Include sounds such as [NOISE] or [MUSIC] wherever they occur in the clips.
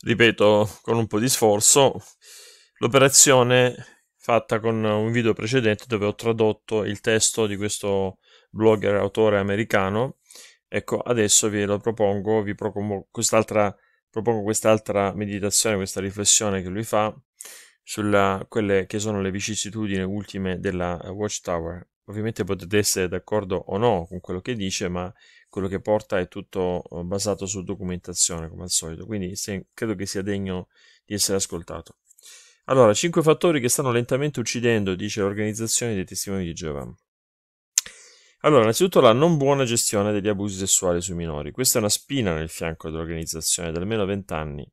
ripeto, con un po' di sforzo, l'operazione fatta con un video precedente dove ho tradotto il testo di questo blogger autore americano. Ecco, adesso ve lo propongo, vi propongo quest'altra, propongo quest'altra meditazione, questa riflessione che lui fa sulla quelle che sono le vicissitudini ultime della Watchtower ovviamente potete essere d'accordo o no con quello che dice, ma quello che porta è tutto eh, basato su documentazione, come al solito, quindi se, credo che sia degno di essere ascoltato. Allora, 5 fattori che stanno lentamente uccidendo, dice l'organizzazione dei testimoni di Geova. Allora, innanzitutto la non buona gestione degli abusi sessuali sui minori. Questa è una spina nel fianco dell'organizzazione da almeno 20 anni.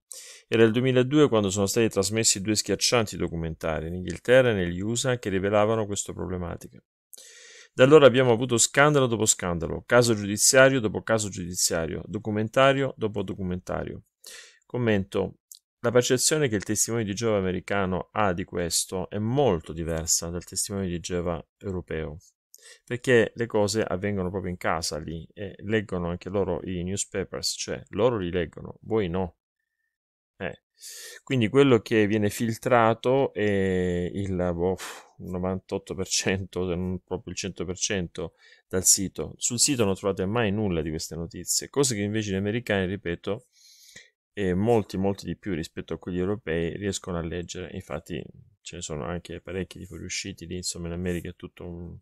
Era il 2002 quando sono stati trasmessi due schiaccianti documentari in Inghilterra e negli USA che rivelavano questa problematica. Da allora abbiamo avuto scandalo dopo scandalo, caso giudiziario dopo caso giudiziario, documentario dopo documentario. Commento. La percezione che il testimone di Geova americano ha di questo è molto diversa dal testimone di Geova europeo, perché le cose avvengono proprio in casa lì e leggono anche loro i newspapers, cioè loro li leggono, voi no. Quindi quello che viene filtrato è il boh, 98%, se non proprio il 100% dal sito. Sul sito non trovate mai nulla di queste notizie, cose che invece gli americani, ripeto, e molti, molti di più rispetto a quelli europei riescono a leggere. Infatti ce ne sono anche parecchi di fuoriusciti lì, insomma in America è tutto un,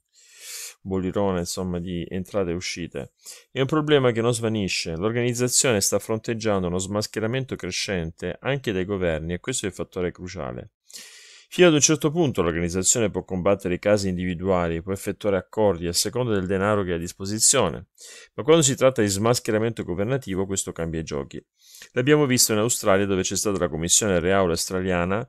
bollirone insomma di entrate e uscite. È un problema che non svanisce, l'organizzazione sta fronteggiando uno smascheramento crescente anche dai governi e questo è il fattore cruciale. Fino ad un certo punto l'organizzazione può combattere i casi individuali, può effettuare accordi a seconda del denaro che ha a disposizione, ma quando si tratta di smascheramento governativo questo cambia i giochi. L'abbiamo visto in Australia dove c'è stata la Commissione Reale Australiana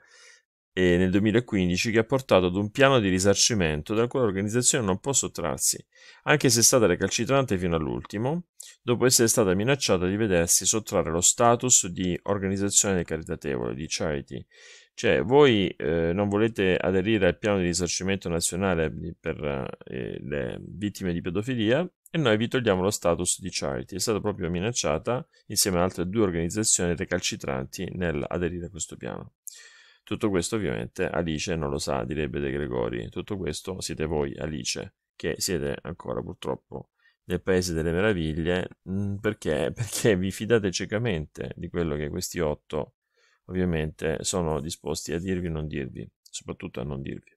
e nel 2015 che ha portato ad un piano di risarcimento dal quale l'organizzazione non può sottrarsi, anche se è stata recalcitrante fino all'ultimo, dopo essere stata minacciata di vedersi sottrarre lo status di organizzazione caritatevole, di charity. Cioè, voi eh, non volete aderire al piano di risarcimento nazionale per eh, le vittime di pedofilia e noi vi togliamo lo status di charity. È stata proprio minacciata insieme ad altre due organizzazioni recalcitranti nell'aderire a questo piano. Tutto questo ovviamente Alice non lo sa, direbbe De Gregori. Tutto questo siete voi, Alice, che siete ancora purtroppo nel paese delle meraviglie, mm, perché, [LAUGHS] perché vi fidate ciecamente di quello che questi otto ovviamente sono disposti a dirvi o non dirvi, soprattutto a non dirvi.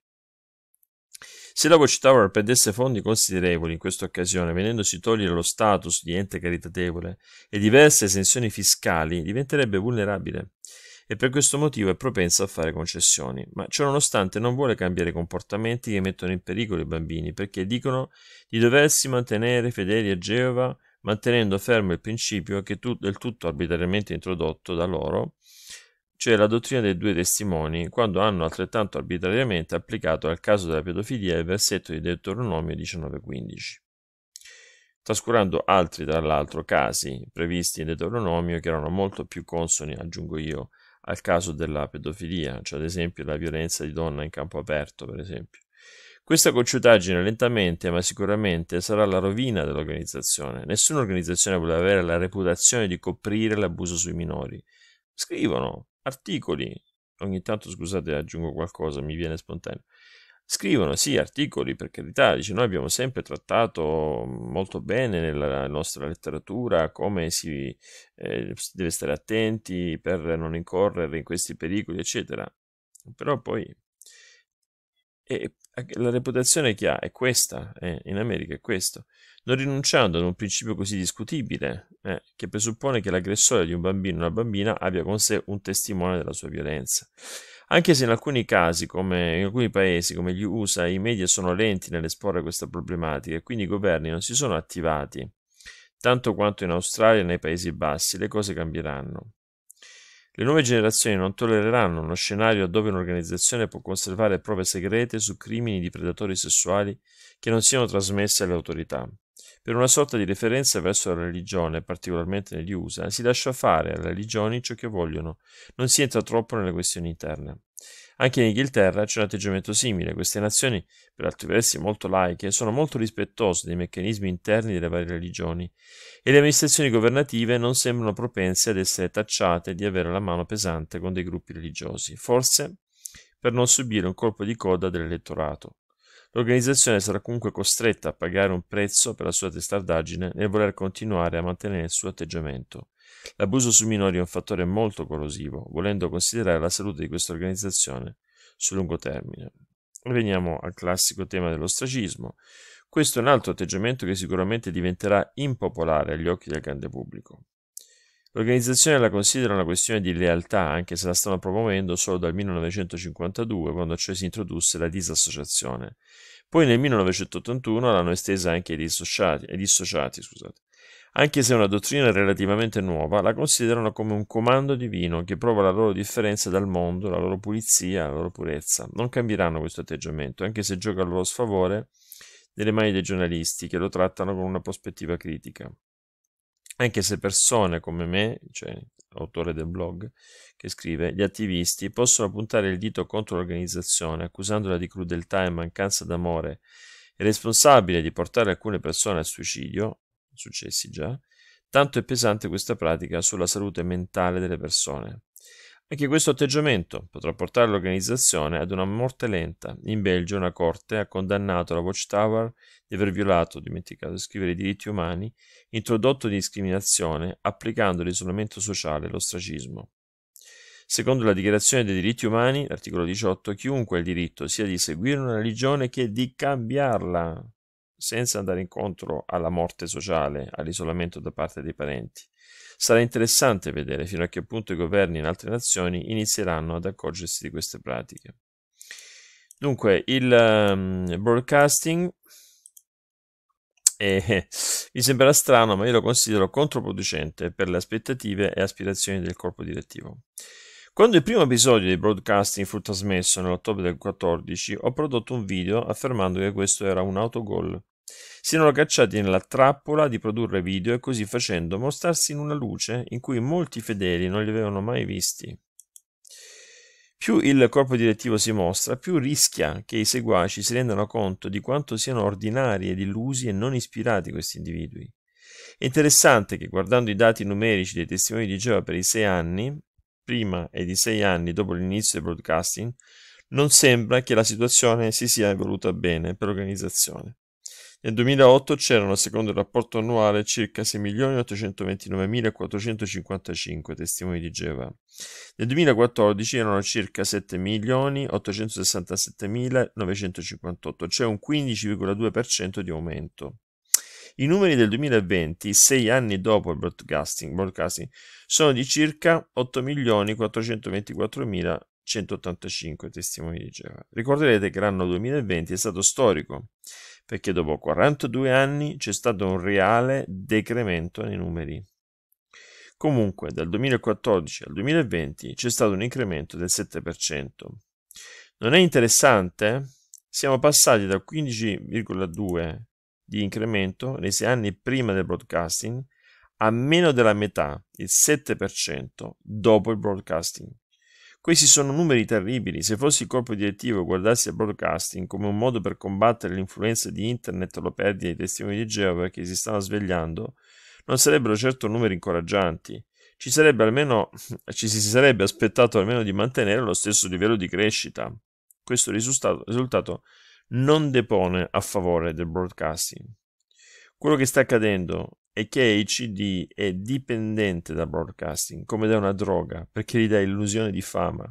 Se la Tower perdesse fondi considerevoli in questa occasione, venendosi togliere lo status di ente caritatevole e diverse esenzioni fiscali, diventerebbe vulnerabile e per questo motivo è propensa a fare concessioni, ma ciononostante non vuole cambiare comportamenti che mettono in pericolo i bambini perché dicono di doversi mantenere fedeli a Geova mantenendo fermo il principio che tu, del tutto arbitrariamente introdotto da loro, cioè la dottrina dei due testimoni, quando hanno altrettanto arbitrariamente applicato al caso della pedofilia il versetto di Deuteronomio 19:15 trascurando altri tra l'altro casi previsti in Deuteronomio che erano molto più consoni, aggiungo io, al caso della pedofilia, cioè ad esempio la violenza di donna in campo aperto, per esempio. Questa conciutaggine lentamente ma sicuramente sarà la rovina dell'organizzazione. Nessuna organizzazione vuole avere la reputazione di coprire l'abuso sui minori. Scrivono articoli, ogni tanto scusate aggiungo qualcosa, mi viene spontaneo scrivono sì articoli per carità, dice noi abbiamo sempre trattato molto bene nella nostra letteratura come si, eh, deve stare attenti per non incorrere in questi pericoli eccetera, però poi e la reputazione che ha è questa, eh, in America è questo, non rinunciando ad un principio così discutibile, eh, che presuppone che l'aggressore di un bambino o una bambina abbia con sé un testimone della sua violenza. Anche se in alcuni casi, come in alcuni paesi come gli USA, i media sono lenti nell'esporre questa problematica e quindi i governi non si sono attivati, tanto quanto in Australia e nei Paesi Bassi, le cose cambieranno. Le nuove generazioni non tollereranno uno scenario dove un'organizzazione può conservare prove segrete su crimini di predatori sessuali che non siano trasmesse alle autorità. Per una sorta di referenza verso la religione, particolarmente negli USA, si lascia fare alle religioni ciò che vogliono, non si entra troppo nelle questioni interne. Anche in Inghilterra c'è un atteggiamento simile, queste nazioni, per altri versi molto laiche, sono molto rispettose dei meccanismi interni delle varie religioni e le amministrazioni governative non sembrano propense ad essere tacciate di avere la mano pesante con dei gruppi religiosi, forse per non subire un colpo di coda dell'elettorato. L'organizzazione sarà comunque costretta a pagare un prezzo per la sua testardaggine nel voler continuare a mantenere il suo atteggiamento. L'abuso su minori è un fattore molto corrosivo, volendo considerare la salute di questa organizzazione sul lungo termine. Veniamo al classico tema dell'ostracismo. Questo è un altro atteggiamento che sicuramente diventerà impopolare agli occhi del grande pubblico. L'organizzazione la considera una questione di lealtà, anche se la stanno promuovendo solo dal 1952, quando cioè si introdusse la disassociazione. Poi nel 1981 l'hanno estesa anche ai dissociati, ai dissociati scusate. anche se è una dottrina relativamente nuova, la considerano come un comando divino che prova la loro differenza dal mondo, la loro pulizia, la loro purezza. Non cambieranno questo atteggiamento, anche se gioca a loro sfavore nelle mani dei giornalisti che lo trattano con una prospettiva critica anche se persone come me, cioè autore del blog, che scrive, gli attivisti possono puntare il dito contro l'organizzazione accusandola di crudeltà e mancanza d'amore e responsabile di portare alcune persone al suicidio, successi già, tanto è pesante questa pratica sulla salute mentale delle persone e che questo atteggiamento potrà portare l'organizzazione ad una morte lenta. In Belgio una corte ha condannato la Watchtower di aver violato, dimenticato di scrivere i diritti umani, introdotto discriminazione, applicando l'isolamento sociale e l'ostracismo. Secondo la Dichiarazione dei diritti umani, l'articolo 18, chiunque ha il diritto sia di seguire una religione che di cambiarla, senza andare incontro alla morte sociale, all'isolamento da parte dei parenti. Sarà interessante vedere fino a che punto i governi in altre nazioni inizieranno ad accorgersi di queste pratiche. Dunque, il um, broadcasting eh, mi sembra strano, ma io lo considero controproducente per le aspettative e aspirazioni del corpo direttivo. Quando il primo episodio di broadcasting fu trasmesso nell'ottobre del 2014, ho prodotto un video affermando che questo era un autogol siano cacciati nella trappola di produrre video e così facendo mostrarsi in una luce in cui molti fedeli non li avevano mai visti. Più il corpo direttivo si mostra, più rischia che i seguaci si rendano conto di quanto siano ordinari ed illusi e non ispirati questi individui. È interessante che guardando i dati numerici dei testimoni di Geova per i sei anni, prima e di sei anni dopo l'inizio del broadcasting, non sembra che la situazione si sia evoluta bene per l'organizzazione. Nel 2008 c'erano, secondo il rapporto annuale, circa 6.829.455 testimoni di Geova. Nel 2014 erano circa 7.867.958, cioè un 15,2% di aumento. I numeri del 2020, sei anni dopo il broadcasting, broadcasting sono di circa 8.424.185 testimoni di Geova. Ricorderete che l'anno 2020 è stato storico perché dopo 42 anni c'è stato un reale decremento nei numeri. Comunque, dal 2014 al 2020 c'è stato un incremento del 7%. Non è interessante? Siamo passati da 15,2% di incremento nei sei anni prima del broadcasting a meno della metà, il 7%, dopo il broadcasting. Questi sono numeri terribili. Se fossi il corpo direttivo e guardassi il broadcasting come un modo per combattere l'influenza di internet o la perdita dei testimoni di Geova che si stanno svegliando, non sarebbero certo numeri incoraggianti. Ci, sarebbe almeno, [CLEARS THROAT] ci si sarebbe aspettato almeno di mantenere lo stesso livello di crescita. Questo risultato, risultato non depone a favore del broadcasting. Quello che sta accadendo e che HCD è dipendente dal broadcasting come da una droga perché gli dà illusione di fama.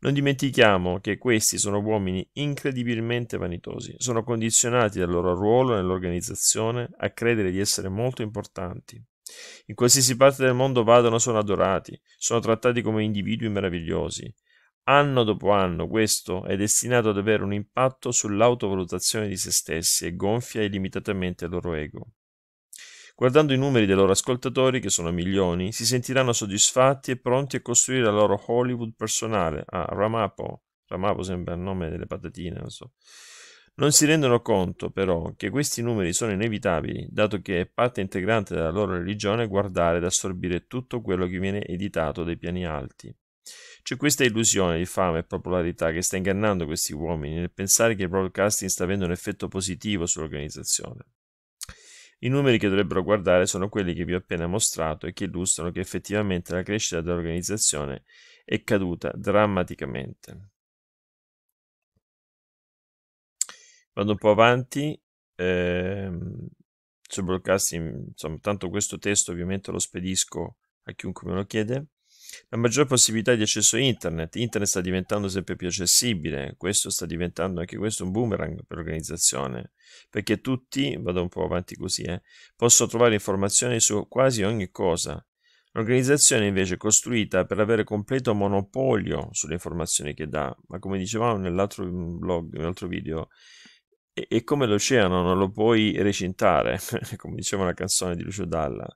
Non dimentichiamo che questi sono uomini incredibilmente vanitosi, sono condizionati dal loro ruolo nell'organizzazione a credere di essere molto importanti. In qualsiasi parte del mondo vadano sono adorati, sono trattati come individui meravigliosi. Anno dopo anno questo è destinato ad avere un impatto sull'autovalutazione di se stessi e gonfia illimitatamente il loro ego. Guardando i numeri dei loro ascoltatori, che sono milioni, si sentiranno soddisfatti e pronti a costruire la loro Hollywood personale. Ah, Ramapo. Ramapo sembra il nome delle patatine, non so. Non si rendono conto, però, che questi numeri sono inevitabili, dato che è parte integrante della loro religione guardare ed assorbire tutto quello che viene editato dai piani alti. C'è questa illusione di fama e popolarità che sta ingannando questi uomini nel pensare che il broadcasting sta avendo un effetto positivo sull'organizzazione. I numeri che dovrebbero guardare sono quelli che vi ho appena mostrato e che illustrano che effettivamente la crescita dell'organizzazione è caduta drammaticamente. Vado un po' avanti. Ehm, sul broadcasting, insomma, tanto questo testo ovviamente lo spedisco a chiunque me lo chiede la maggiore possibilità di accesso a internet. Internet sta diventando sempre più accessibile, questo sta diventando anche questo un boomerang per l'organizzazione, perché tutti, vado un po' avanti così, eh, possono trovare informazioni su quasi ogni cosa. L'organizzazione invece è costruita per avere completo monopolio sulle informazioni che dà, ma come dicevamo nell'altro mm, blog, nell'altro video, è, è come l'oceano, non lo puoi recintare, [LAUGHS] come diceva la canzone di Lucio Dalla.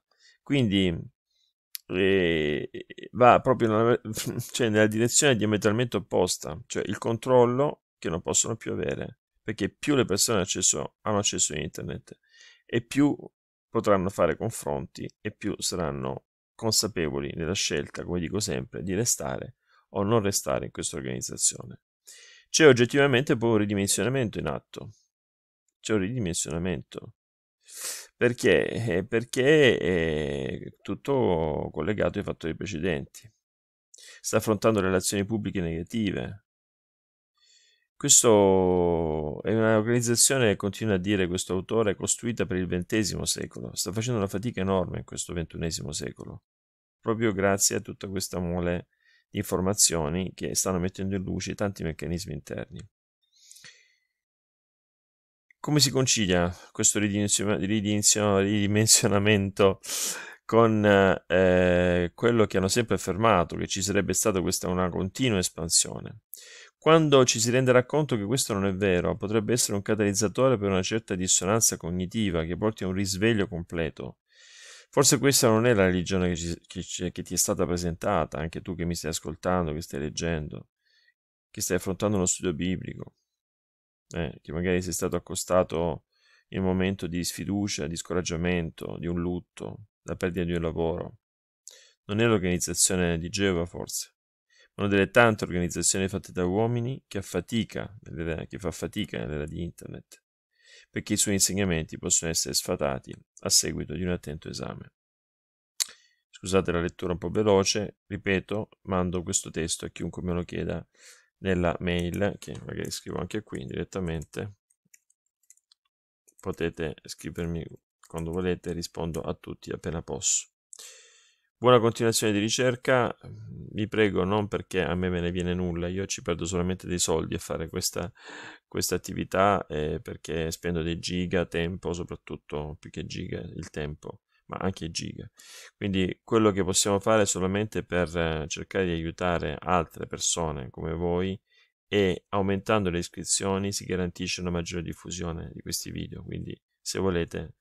Quindi e va proprio nella, [LAUGHS] cioè nella direzione diametralmente opposta, cioè il controllo che non possono più avere, perché più le persone accesso, hanno accesso a internet e più potranno fare confronti e più saranno consapevoli nella scelta, come dico sempre, di restare o non restare in questa organizzazione. C'è oggettivamente poi un ridimensionamento in atto. C'è un ridimensionamento. Perché? Eh, perché è eh, tutto collegato ai fattori precedenti. Sta affrontando relazioni pubbliche negative. Questo è un'organizzazione, continua a dire questo autore, costruita per il XX secolo. Sta facendo una fatica enorme in questo XXI secolo, proprio grazie a tutta questa mole di informazioni che stanno mettendo in luce tanti meccanismi interni. Come si concilia questo ridimensionamento con eh, quello che hanno sempre affermato, che ci sarebbe stata questa una continua espansione? Quando ci si renderà conto che questo non è vero, potrebbe essere un catalizzatore per una certa dissonanza cognitiva che porti a un risveglio completo. Forse questa non è la religione che, ci, che, che ti è stata presentata, anche tu che mi stai ascoltando, che stai leggendo, che stai affrontando uno studio biblico eh, che magari sei stato accostato in un momento di sfiducia, di scoraggiamento, di un lutto, la perdita di un lavoro. Non è l'organizzazione di Geova, forse, ma una delle tante organizzazioni fatte da uomini che, affatica, che fa fatica nell'era di Internet, perché i suoi insegnamenti possono essere sfatati a seguito di un attento esame. Scusate la lettura un po' veloce, ripeto, mando questo testo a chiunque me lo chieda nella mail, che magari scrivo anche qui direttamente, potete scrivermi quando volete, rispondo a tutti appena posso. Buona continuazione di ricerca, vi prego non perché a me me ne viene nulla, io ci perdo solamente dei soldi a fare questa, questa attività eh, perché spendo dei giga, tempo soprattutto, più che giga il tempo ma anche giga. Quindi quello che possiamo fare solamente per eh, cercare di aiutare altre persone come voi e aumentando le iscrizioni si garantisce una maggiore diffusione di questi video. Quindi se volete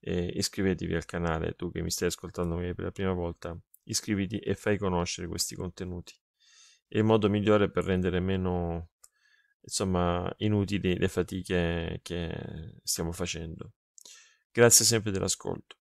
eh, iscrivetevi al canale, tu che mi stai ascoltando per la prima volta, iscriviti e fai conoscere questi contenuti. È il modo migliore per rendere meno insomma, inutili le fatiche che stiamo facendo. Grazie sempre dell'ascolto.